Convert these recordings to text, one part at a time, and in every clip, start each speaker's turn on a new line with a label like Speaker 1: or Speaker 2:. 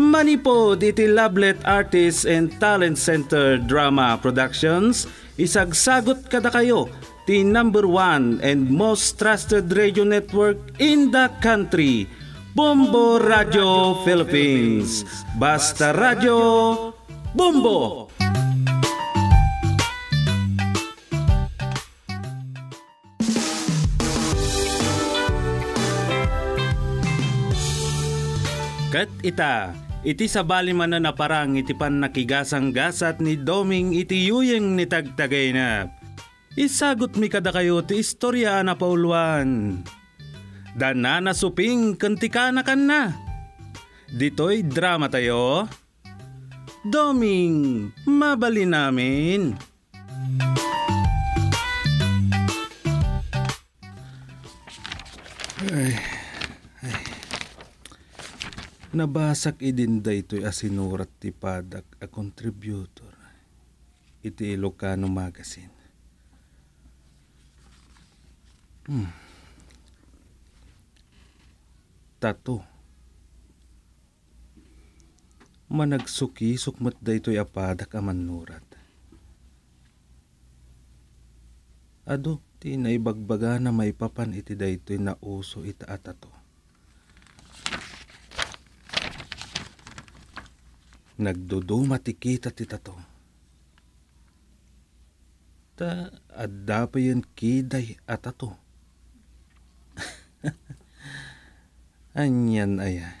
Speaker 1: Manipo iti Lablet Artist and Talent Center Drama Productions isagsagot kada kayo the number one and most trusted radio network in the country, Bombo Radio Philippines. Basta Radio Bombo! Kat ita Iti sabali man na naparang itipan nakigasang gasat ni Doming iti yuyeng ni tagtagay na. Isagot mi kada kayo ti istorya na paulwan. Dana na suping kantika na kan na. Dito'y drama tayo. Doming, mabali namin. Ay. Nabasak idinday to'y asinurat ti padak a contributor iti Ilocano Magazine. Hmm. Tato. Managsuki sukmat daytoy apadak amanurat. Ado, ti bagbaga na may papan iti daytoy na uso ita atato nagdudumati kita tato. Ta adda pa yun kiday at ato. Anyan aya.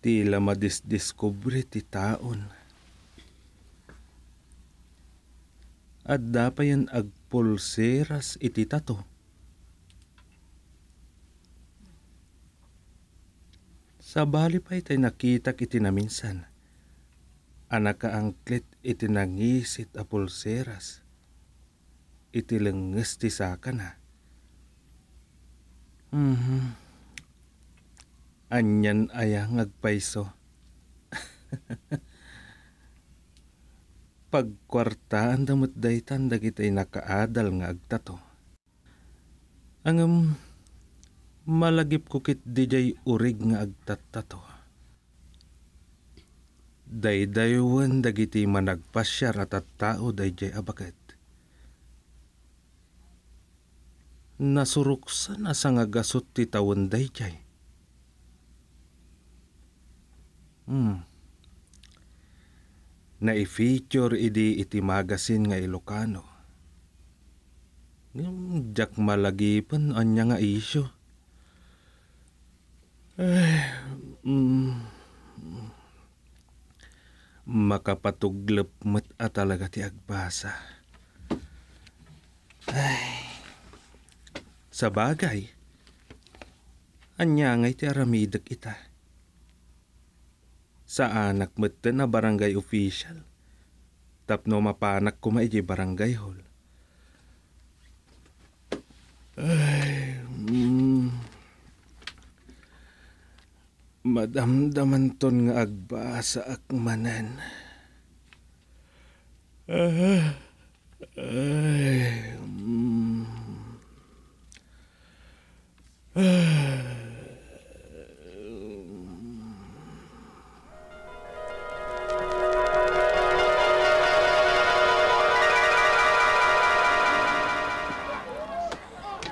Speaker 1: Tila madisdiskubre ti taon. Adda pa yan agpulseras iti tato Sa bali pa itay nakitak iti naminsan. Anak ka angklit iti nangisit a pulseras. Iti lenges ti saka na. Mm-hmm. Anyan ayang agpaiso. Pagkwartaan damot daytan dagitay nakaadal nga agtato. Ang um, malagip kukit dijay urig nga agtatato. Daydaywan dagiti managpasyar at tao dayjay abaket. Nasuruksan asa nga gasot ti tawon dayjay. Hmm. Na-feature idi iti magasin nga Ilocano. jak malagipan anya nga isyo mm, makapatuglap mat talaga ti agbasa. Ay, sa bagay, anyangay ti aramidag ita. Sa anak mat na barangay official, tapno mapanak kumaiji barangay hall. Ay, mm, Madamdaman ton nga agba sa akmanan. ay, mm,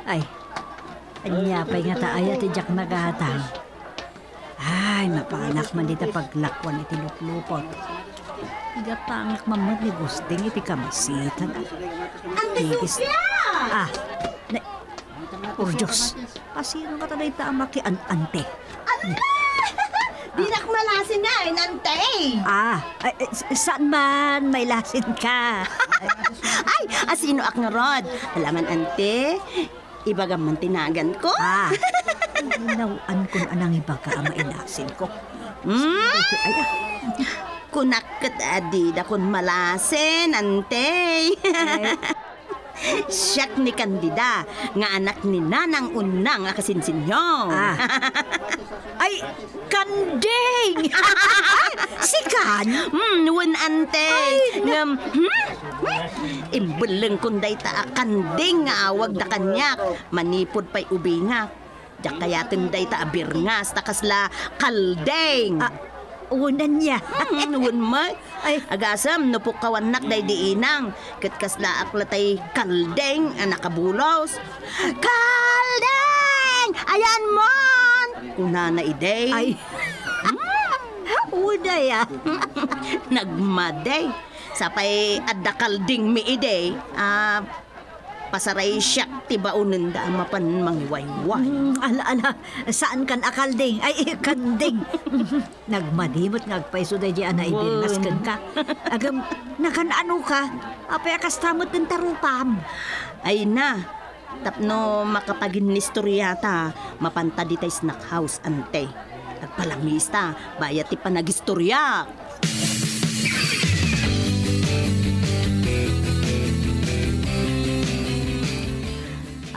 Speaker 2: Ay, anya pa nga taaya ti Jack nagahatang. Gapanak man dita paglakwan iti luplupot. Gapanak man man ni gusting iti kamasitan.
Speaker 3: Ang Tigis. Ah, na... Por Diyos,
Speaker 2: pasino ka taday tamaki an ante. Ano Dinak malasin na, inante. Eh, eh. Ah, ay, saan man may lasin ka? ay, asino ak nga rod. Alaman ante, ibagang man tinagan ko. Ah. Hinawaan kun anang ibaka ang mainasin ko. Mm? Ay, ah. Kunak kat adi da kun malasen, ante. Siyak ni kandida nga anak ni Nanang Unang akasinsinyo. Ah. Ay, Kanding! si Kan? Hmm, wan ante. Ay, Ngam, hmm? Imbulang kunday ta kanding nga awag da kanyak. Manipod pa'y ubi Diyak kaya tinday ta abirngas takas la kaldeng. Ah, unan niya. hmm, un ma. Ay. Agasam, napukawan nak day diinang. Kitkas la aklatay kaldeng anakabulos. Ah, kaldeng! Ayan mon! Kuna na iday. Ay. Hmm, uday ah. Nagmaday. Sapay adakalding mi iday. Ah, uh, pasaray siya, tiba da mapan mangwayway. Mm, ala, ala, saan kan akalding? Ay, eh, kanding. Nagmadimot nga agpaiso dahi ana ibilas ka. Agam, nakan ano ka? Apay akastamot ng tarupam. Ay na, tapno makapagin yata, mapanta ditay snack house ante. Agpalamis ta, bayat ti panagistorya.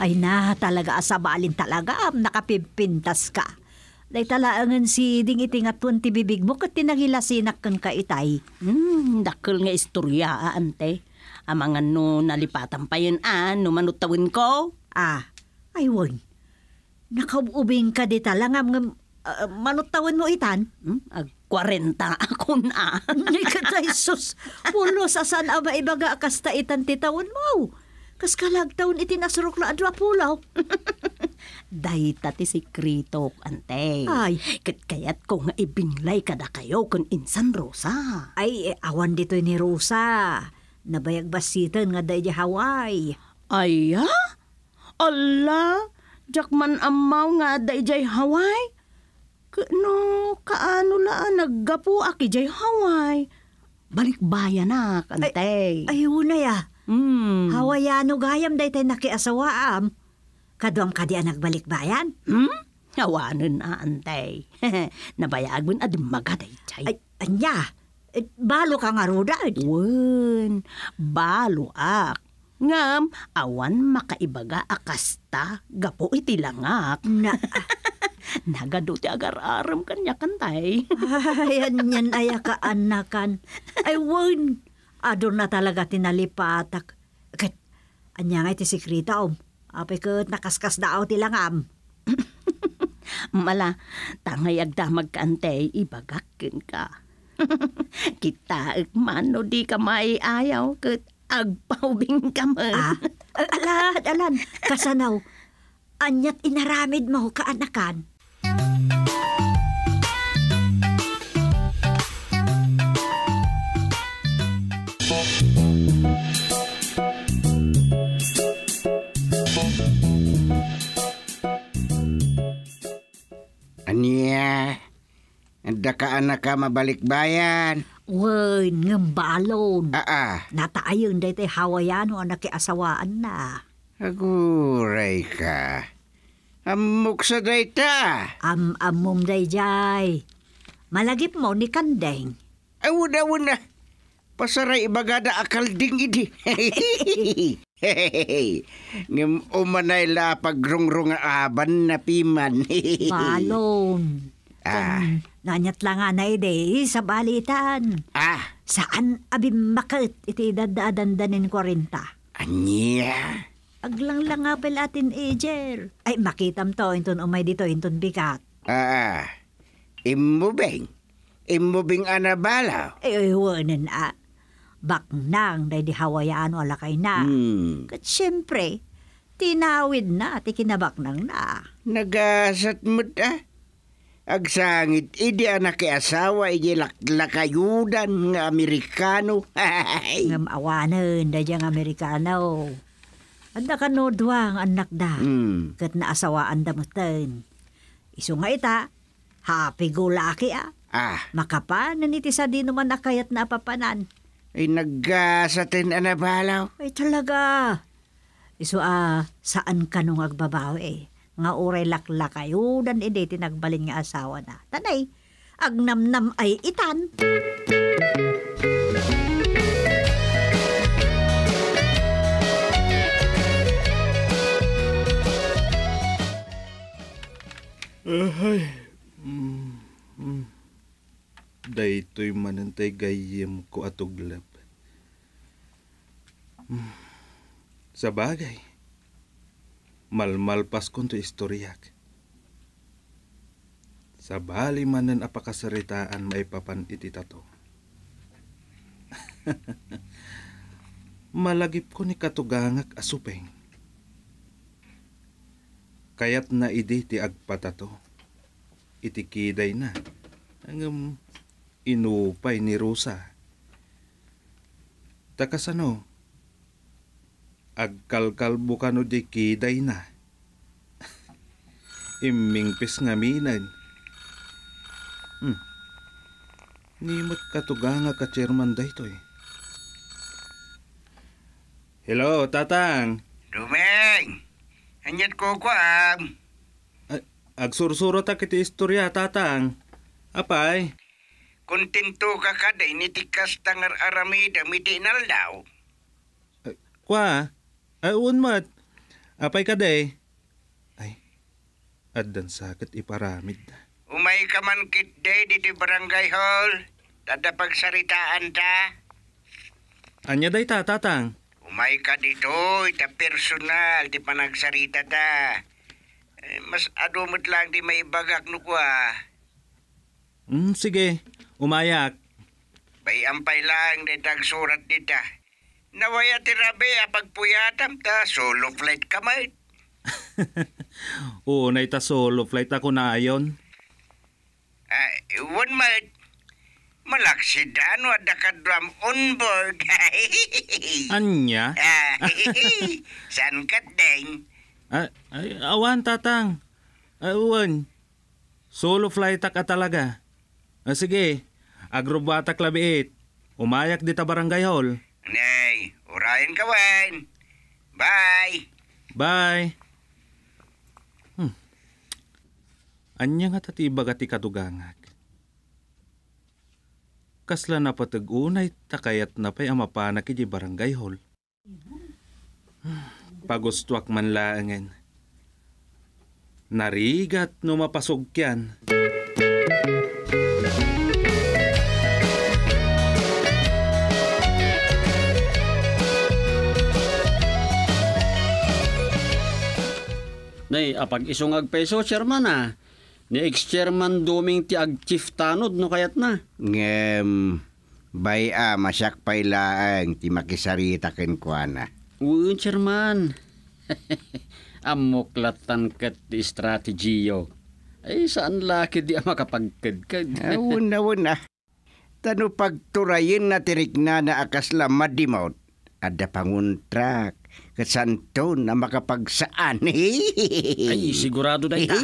Speaker 2: Ay na, talaga asabalin talaga am nakapimpintas ka. Day talaangan si ding itingat tuwan ti bibig mo kat tinagilasinak kang kaitay. Hmm, dakil nga istorya, ah, ante. Amangan ah, no nalipatan pa yun, ah, numanutawin ko. Ah, ay won. Nakaubing ka di talaga ng uh, ah, manutawan mo itan? Hmm? Ag 40 ako na. Ngay ka sus. Pulo sa san ama ibaga akasta itan titawon mo. Kas kalag taon iti nasurok na adwa pulaw. Dahita ti si sikrito, ante. Ay. kayat ko nga ibinglay kada kayo kung insan Rosa. Ay, eh, awan dito ni Rosa. Nabayag basitan nga dahil Hawaii. Aya? ha? Ala, jakman amaw nga dahil Hawaii. No, kaano la, naggapu aki jay Hawaii. Balik Balikbayan na, kante. Ay, ayaw na ya. Mm. Hawayano gayam day daytay nakiasawaam. Kaduang kadi anak balik bayan. Hmm? Hawanon na, antay. Nabayagun mo na dimaga Ay, anya. Eh, balo ka nga rudad. Wan, balo ak. Ngam, awan makaibaga akasta, gapo iti langak. Na, Nagado ti agar-aram kanya kantay. ay, anyan ay akaanakan. Ay, wan, Ador na talaga tinalipatak. Kat, anya nga iti sikrita om. Apay kat nakaskas daaw tila nga am. Mala, tangay agda kante, ibagakin ka. Kita mano di ka maiayaw kat agpaubing ka man. Ah, alad, alad, kasanaw. Anyat inaramid mo kaanakan. Music
Speaker 3: Dakaan na ka mabalik bayan. Uy, ngembalon. Aa. Ah, ah. Nataayon day
Speaker 2: tay hawayano ang nakiasawaan na.
Speaker 3: Aguray ka. Amok sa day ta. Am amom day jay. Malagip mo ni kandeng. Awun awun na. Pasaray ibagada akal ding idi. Ngem umanay la pagrungrung aban na piman.
Speaker 2: Balon. Ah. Um, Nanyat lang nga na ide, eh, sa balitan. Ah. Saan abim makit iti dadadandanin 40. Anya. Aglang lang nga pel atin ejer. Ay makitam to inton umay dito inton bikat.
Speaker 3: Ah. Immubeng. Immubeng anabalaw.
Speaker 2: ay, wanan a. Bak nang day di hawayaan wala kay na.
Speaker 3: Hmm.
Speaker 2: Kat syempre, tinawid na at ikinabak nang
Speaker 3: na. Nagasat mo ta? Ah. Agsangit, idi anak kay asawa, idi laklakayudan nga Amerikano. nga maawanan,
Speaker 2: da diyang Amerikano. Anda ka no, duwang anak da. Mm. Kat naasawaan damutan. Iso nga ita, happy go lucky ah. Ah. Makapanan iti sa di naman akayat na apapanan. Ay naggasatin ana balaw. Ay talaga. Iso ah, saan ka nung agbabaw eh? nga oray laklakayo oh, dan ide tinagbalin nga asawa na. Tanay, agnamnam ay itan.
Speaker 1: Ahay, mm, mm. daytoy manantay gayem ko atuglab. Mm. Sa bagay, malmal kon to istoryak. Sa bali manan apakasaritaan maipapan iti tato. Malagip ko ni katugangak asupeng. Kayat na idi ti agpatato. Itikiday na. Ang um, inupay ni Rosa. Takasano, agkalkalbo ka no di kiday na. Imingpis nga minan. Hmm. Nimot katuga nga ka chairman da ito eh. Hello, tatang.
Speaker 3: Dumeng! Anyat
Speaker 1: ko kuam. Agsursuro ta kiti istorya, tatang. Apay?
Speaker 3: Kontento ka kada initikas tangar aramida mitinal daw.
Speaker 1: Uh, kwa? Aun mat, apay kaday, ay, adan sakit iparamid
Speaker 3: Umay ka man kit day dito barangay hall, tada pagsaritaan ta.
Speaker 1: Anya day ta, tatang?
Speaker 3: Umay ka dito, ita personal, di pa nagsarita ta. Eh, mas adumot lang di may bagak no ko ah.
Speaker 1: Mm, sige, umayak.
Speaker 3: Bay ampay lang di tagsurat dita. Naway ati rabi apagpuyatam ta solo flight kamay.
Speaker 1: Oo, na ita solo flight ako na ayon.
Speaker 3: Uh, one might malaksidano at nakadram on board. Anya? San ka ding?
Speaker 1: Ah, ay, awan tatang. Awan. Solo flight ka talaga. Ah, sige, agrobata labi 8. Umayak di ta barangay hall. Nay, urayan
Speaker 3: ka, Wayne. Bye.
Speaker 1: Bye. Hmm. Anyang hatatiba gati kadugangag. Kasla na patagunay takayat na pa'y amapanak iji barangay hall. Hmm. Pagustwak man laangin. Narigat no mapasog kyan. Narigat Nay, apag isong agpeso, chairman ah. Ni ex-chairman duming ti ag-chief tanod, no kayat na.
Speaker 3: Ngem, baya, ah, masyak pa ilaang, ah, ti makisarita kenkwana. Ah. Uy, chairman. Amoklatan kat ti strategiyo. Ay, saan laki di makapagkadkad? Awun na, awun na. Tano pagturayin na tirikna na akasla madimaut. Ada panguntrak kasanto na makapagsaan. Ay, sigurado na ita.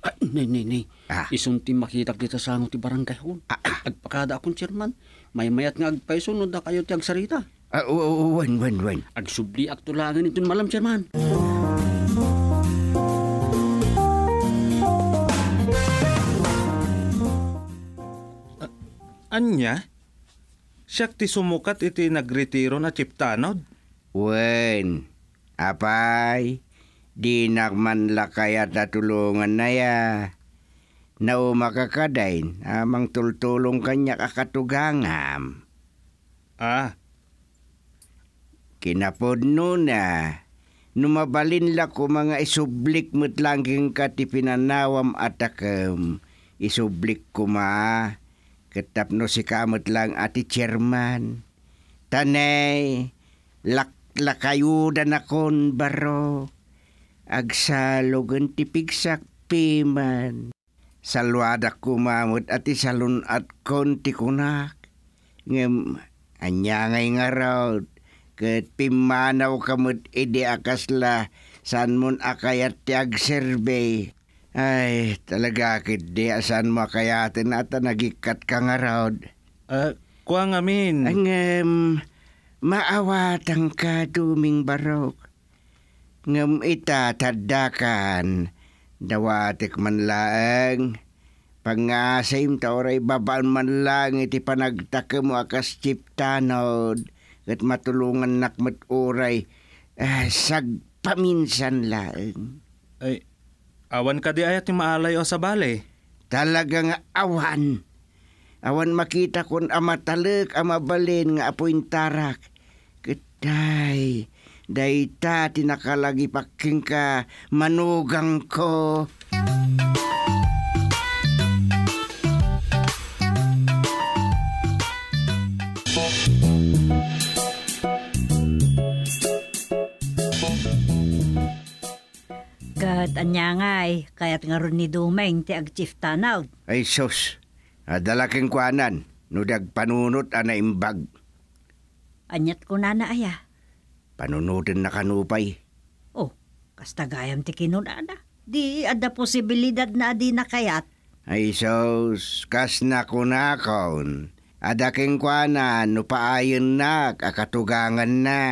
Speaker 3: Ay, nay, nay, nay. Ah. Isunti makita kita sa ano ti barangay hon. Ah, ah. Agpakada akong chairman. May mayat nga agpaisunod na kayo ti agsarita. Ah, uh, oh, uh, oh, oh, wan, wan, wan. Agsubli at tulangan itong malam, chairman. Uh,
Speaker 1: anya? Siya ti sumukat iti nagretiro na chiptanod.
Speaker 3: Wen, apay, di nakman lakaya tatulungan na ya. Nao makakadain, amang tultulong kanya kakatugangam. Ah? Kinapod nuna, numabalin la ko mga isublik mutlangking katipinanawam atakam. Isublik ko ma, katapno si kamot ati chairman. Tanay, lak lakayuda na kon baro. Agsalog ang tipigsak piman. Salwada kumamot at isalun at konti kunak. Ngem, anyangay nga raw. Kat pimanaw kamot ide akasla. San mon akayat ti survey. Ay, talaga kid di asan mo kayatin at nagikat ka nga raw. Uh, ah, kuang amin. Ang, um, maawatan ka duming barok. Ngam itatadakan, tadakan, dawatik man laeng, pangasim tauray babaan man lang iti panagtakam mo akas chiptanod, at matulungan nakmat oray, ah, sagpaminsan laeng. Ay, awan
Speaker 1: ka di ayat ni maalay o sabale. bale. Talagang awan.
Speaker 3: Awan makita kun amatalek talik, nga apointarak Day, day ta tinakalagi paking ka manugang ko. Kat
Speaker 2: anyangay, kaya't nga ni Dumeng ti agchief tanaw.
Speaker 3: Ay sos, adalaking kuanan, nudag panunot ana imbag.
Speaker 2: Anyat ko na naaya.
Speaker 3: Panunudan na kanupay.
Speaker 2: Oh, kastagayam ti kinunana. Di ada posibilidad na di nakayat.
Speaker 3: Ay so, kas na kunakon. Adaking kwa no paayon na, akatugangan na.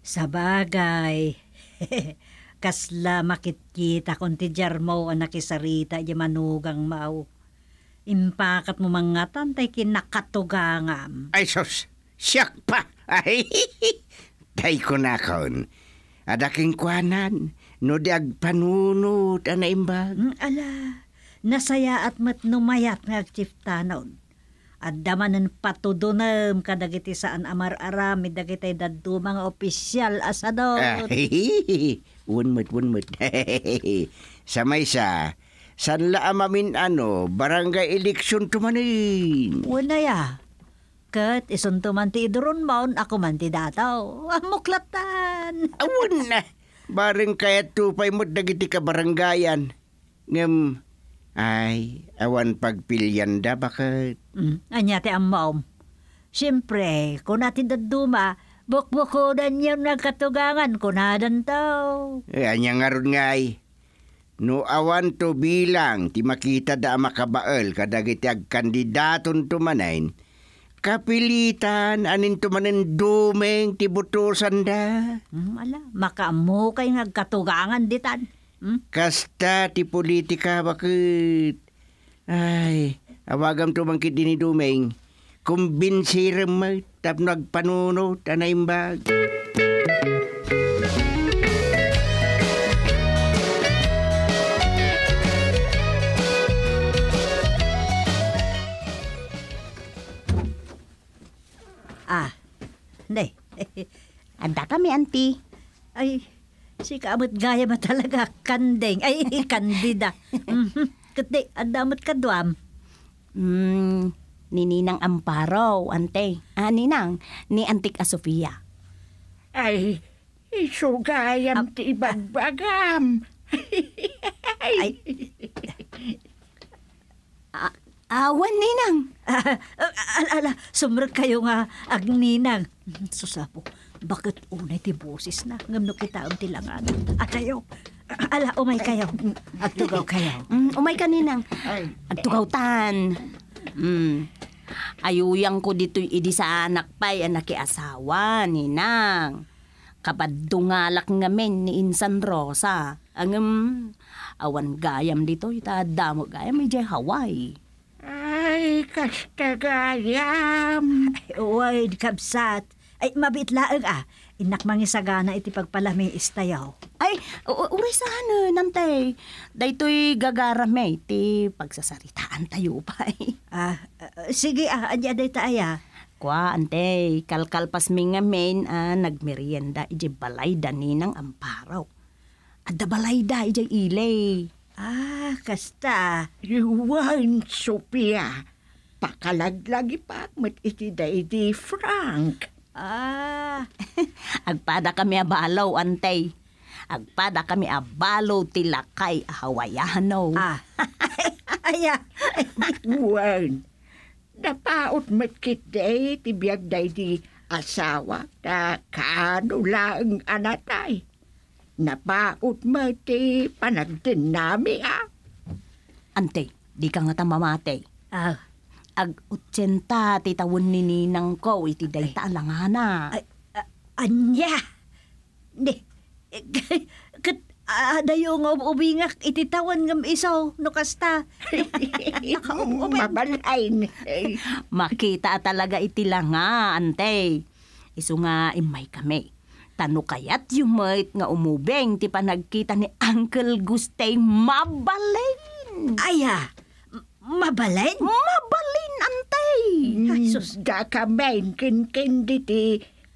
Speaker 2: Sabagay. Kasla makitkita kon ti jarmo ang nakisarita di manugang mau. Impakat mo mga tantay kinakatugangam.
Speaker 3: Ay sos, Siyak pa! Ay, tay ko na kaon. Adaking kwanan, no di agpanunod, anaimbag. Mm, ala, nasaya at matnumayat nga agchiftanaon.
Speaker 2: At damanan patudunam kadagiti saan amar arami dagiti dadu mga opisyal
Speaker 3: asado. Ah, unmut, unmut. sa may sa, sanla amamin ano, barangay eleksyon tumanin.
Speaker 2: Wala ya ket isunto man ti iduron maon ako man ti dataw. Amuklatan. Ah, Awon na.
Speaker 3: Baring kaya tupay mo dagiti ka barangayan. Ngem, ay, awan pagpilyan da bakit? Mm,
Speaker 2: anya ti ammaom. Siyempre, kung natin daduma, bukbukudan yun ng katugangan, kunadan tao.
Speaker 3: Eh, anya nga ron nga ay. No awan to bilang, ti makita da makabael kadagiti iti agkandidaton to manain, Kapilitan, anin tumanin dumeng tibutusan da. Hmm, ala, makamu kay nagkatugangan ditan. Hmm? Kasta ti politika bakit? Ay, awagam tumangkit din ni dumeng. Kumbinsirem tap nagpanunod anaimbag. Music
Speaker 2: Nay, anda kami, auntie. Ay, si kaamot gaya ba talaga? Kandeng. Ay, kandida. mm-hmm. Kundi, andamot ka duam. Mm, ni Ninang Amparo, ante. Ah, Ninang, ni Antik Sofia. Ay, isugayam ah, ti ibagbagam. Ah. Ay, Awan, ah, Ninang. Ah, ah ala, sumrek kayo nga, agninang. Susapo, bakit unay ti boses na? Ngam no kita ang tilangan. kayo. Ala, umay kayo. At tugaw kayo. Mm, umay ka, Ninang. Ay. At tugaw tan. Mm. Ayuyang ko dito'y idi sa anak pa'y anak asawa, Ninang. Kapadungalak ngamin ni Insan Rosa. Ang um, awan gayam dito, ita damo gayam, ijay Hawaii kastagayam. Ay, uway, kabsat. Ay, mabitlaag laag ah. Inak mangisagana iti pagpalami istayaw. Ay, uri sa ano, nantay. Daytoy gagarame iti pagsasaritaan tayo pa eh. Ah, uh, sige ah, adya day taaya. Kwa, antay, kalkalpas mi nga main ah, nagmerienda iti balay daninang amparaw. At balay da iti ilay. Ah, kasta, yuwan, Sophia pakalaglagi pa met iti daydi Frank. Ah, agpada kami abalaw, antay. Agpada kami abalaw tilakay hawayano. Ah. Aya. Buwan. Napaot met kit day ti biag asawa ta kanula ang anatay. Napaot met ti nami ah. Antay, di ka nga tamamatay. Ah ag 80 ti tawon ni ninang ko iti day ta alangana. Ay, anya! Di, kat adayo ah, nga ubingak iti tawon ngam isaw no kasta. Mabalain. Makita talaga iti langa, ante. Isu nga imay kami tano kayat yumait nga umubeng ti panagkita ni Uncle Gustay mabalin. Aya, Mabalin? Mabalin, antay! Mm. Sus, da ka main kinkindi ti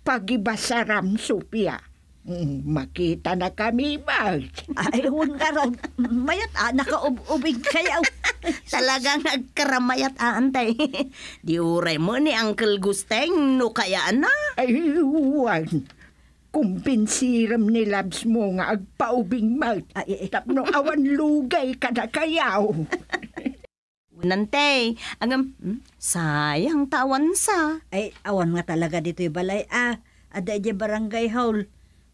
Speaker 2: pagibasaram supia. Mm, makita na kami, Marge. Ay, huwag ka raw. Mayat, ah, nakaububig kayo. Talagang nagkaramayat, ah, antay. Di uray mo ni Uncle Gusteng, no kaya na. Ay, huwag. Kumpinsiram ni Labs mo nga agpaubing, Ay, eh. Tapno awan lugay ka na kayaw nante. agam, hmm? sayang tawan sa. Ay, awan nga talaga dito yung balay. Ah, ada di barangay hall.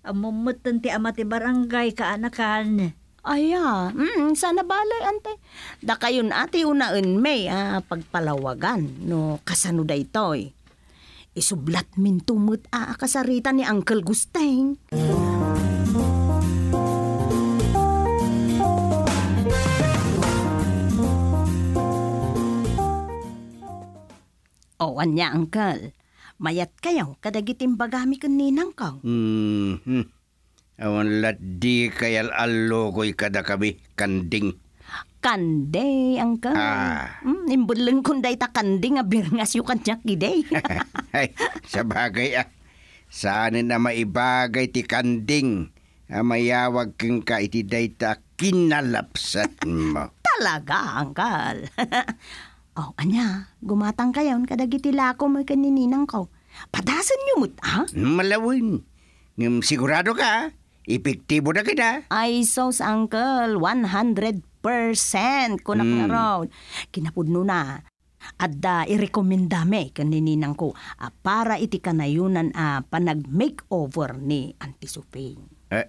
Speaker 2: Amumutan ti ama ti barangay kaanakan. Aya, mm, sana balay ante. Da kayon ati unaen may ah, pagpalawagan no kasano da itoy. Isublat min tumut a ah, kasarita ni Uncle Gusteng. Mm. O anya, uncle. Mayat kayaw kadagitim bagami kun ninang kaw.
Speaker 3: Mm hmm. Awan lat di kayal alogoy kada kami kanding. Kanday, uncle. Ah. Mm, imbulong kunday ta kanding abir nga siyo kanyak giday. Ay, sabagay ah. Saan na maibagay ti kanding. Amayawag ah, kang ka itiday ta kinalapsat mo.
Speaker 2: Talaga,
Speaker 3: uncle.
Speaker 2: Oh, anya, gumatang kayon kadagiti lako mo kanininang ko. Padasan niyo mo't, ha?
Speaker 3: Malawin. Ngam sigurado ka, epektibo na kita.
Speaker 2: Ay, sos, uncle, 100% kunak mm. na hmm. raw. Kinapudno na. At uh, irekomenda me kanininang ko uh, para iti kanayunan uh, panag-makeover ni Auntie Sophie.
Speaker 3: Uh,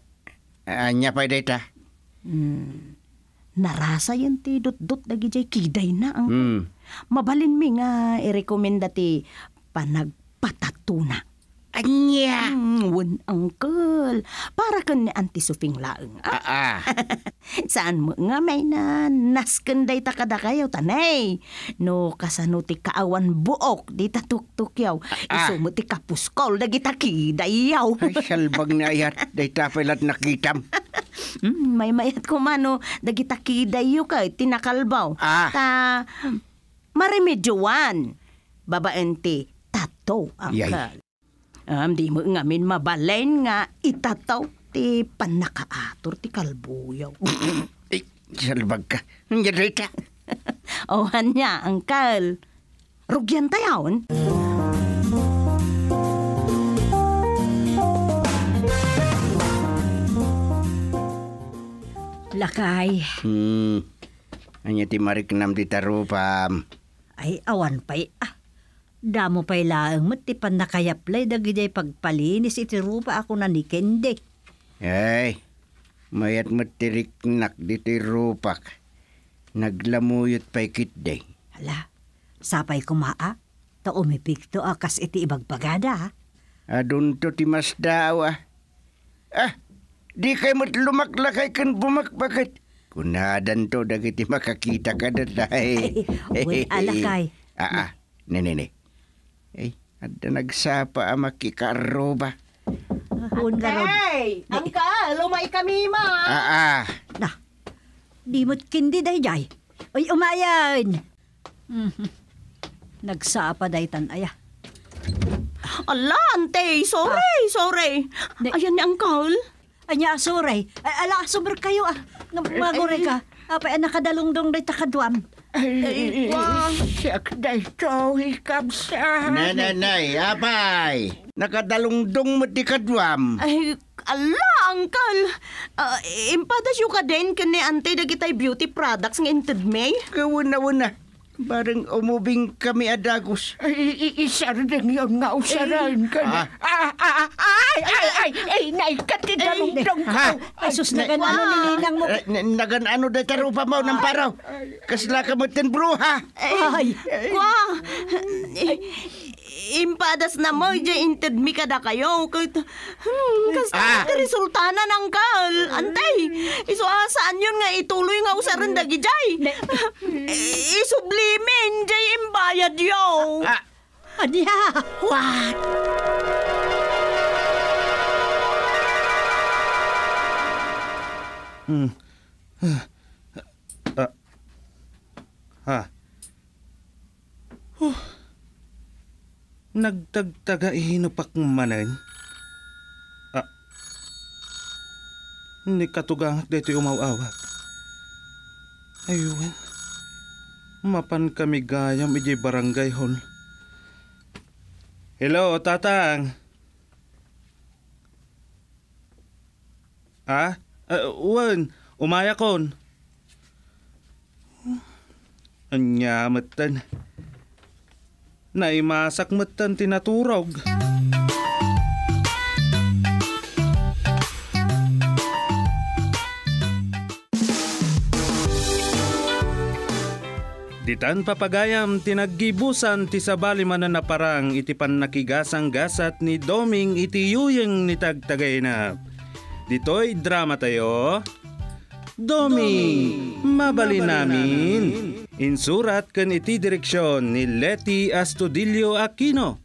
Speaker 3: anya pa data?
Speaker 2: Hmm. Narasa yan ti dot-dot dagijay kiday na ang... Mm Mabalin mi nga ah, irekomenda ti panagpatatuna. Anya! Mm, wun, uncle. Para kan ni Auntie Sufing laeng. Ah, ah. ah. Saan mo nga may na naskenday takada kayo tanay. No kasano ti kaawan
Speaker 3: buok di tatuktukyaw. Ah, ah, Iso mo ti kapuskol dagitaki dayaw. Ay, salbag na ayat. Day tapilat nakitam.
Speaker 2: mm, may mayat ko mano dagitaki dayo kay eh, tinakalbaw. Ah. Ta maremedyoan. Babaente, tato angkal. kal. Um, di mo ngamin mabalain nga itataw ti panakaator ti
Speaker 3: kalbuyaw. Ay, salbag ka.
Speaker 2: Nangyari ka. Ohan niya, angkal. Rugyan tayon.
Speaker 3: Lakay. Hmm. Anya ti mariknam ti tarupam.
Speaker 2: Ay awan pa'y ah. Damo pa'y laang matipan na kayaplay dagiday pagpalinis iti rupa ako na ni Kende.
Speaker 3: Ay, mayat matiriknak diti rupak. Naglamuyot pa'y kitday.
Speaker 2: Hala, sapay kumaa.
Speaker 3: Ta umipikto akas iti ibagbagada ha. Adun ti mas dawa. Ah. ah, di kay matlumaklakay kan bumakbakit Kunadan to dagiti makakita ka Eh. Uy, alakay. Ah, ah. Ne, ne, ne. Eh, ada nagsapa ang makikaro ba?
Speaker 2: Hey! Ah, ang ka, lumay kami ma. Ah,
Speaker 3: ah. Na,
Speaker 2: di mo't kindi dahi jay. Uy, umayan. mm Nagsapa dahi tanaya. Ala, ante, sorry, ah. sorry. Ayan ni ang Anya asuray. Eh. Ay, ala asubr kayo ah. Nabagore ka. Apay anak ah, nakadalungdong day takaduam. Ay, siyak day to hikamsa. Nay, nay, nay,
Speaker 3: apay. Nakadalungdong mo di kaduam. Ay, ala, uncle. Uh, ah, impada siyo ka din kani antay dagitay beauty products ng inted may? Kawuna-wuna. Barang umubing kami adagos. Ay, isar din yun nga usaran ka na. Ah, ah, ah, ah ay, ay, ay, ay, nay, katidanong-dong ka. Ay, sus, naganano ni Ninang mo. Eh, naganano da tarupa mo ng paraw. Kasla ka mo tinbruha. Ay, kwa
Speaker 2: impadas na mo, mm. Mm-hmm. inted mi kada kayo. Kahit, hmm, mm-hmm. kasta ah. resulta na ng kal. Mm-hmm. Antay, iso asaan yun nga ituloy nga usaran dagi jay. Eh, isublimin, jay imbayad yo. Ah. ah. Adya, what?
Speaker 1: Hmm. Ha. Ah. Ah. Huh nagtagtaga ihinapak manan. Ah, ni katugang dito umawawag. Ayun, mapan kami gayam iji barangay hon. Hello, tatang. Ah, uh, wan, umaya kon. Anya, matan na imasakmat tinaturog. Ditan papagayam tinaggibusan ti sabali manan na parang iti pannakigasang gasat ni Doming iti yuyeng ni tagtagaynap. Ditoy drama tayo. Doming, mabali, mabali namin. namin. Insurat ken iti direksyon ni Leti Astudillo Aquino.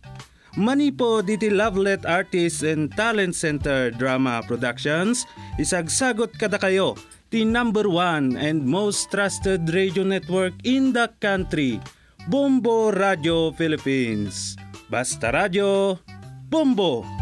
Speaker 1: Manipo diti Lovelet Artist and Talent Center Drama Productions, isagsagot kada kayo the number one and most trusted radio network in the country, Bombo Radio Philippines. Basta Radio, Bombo!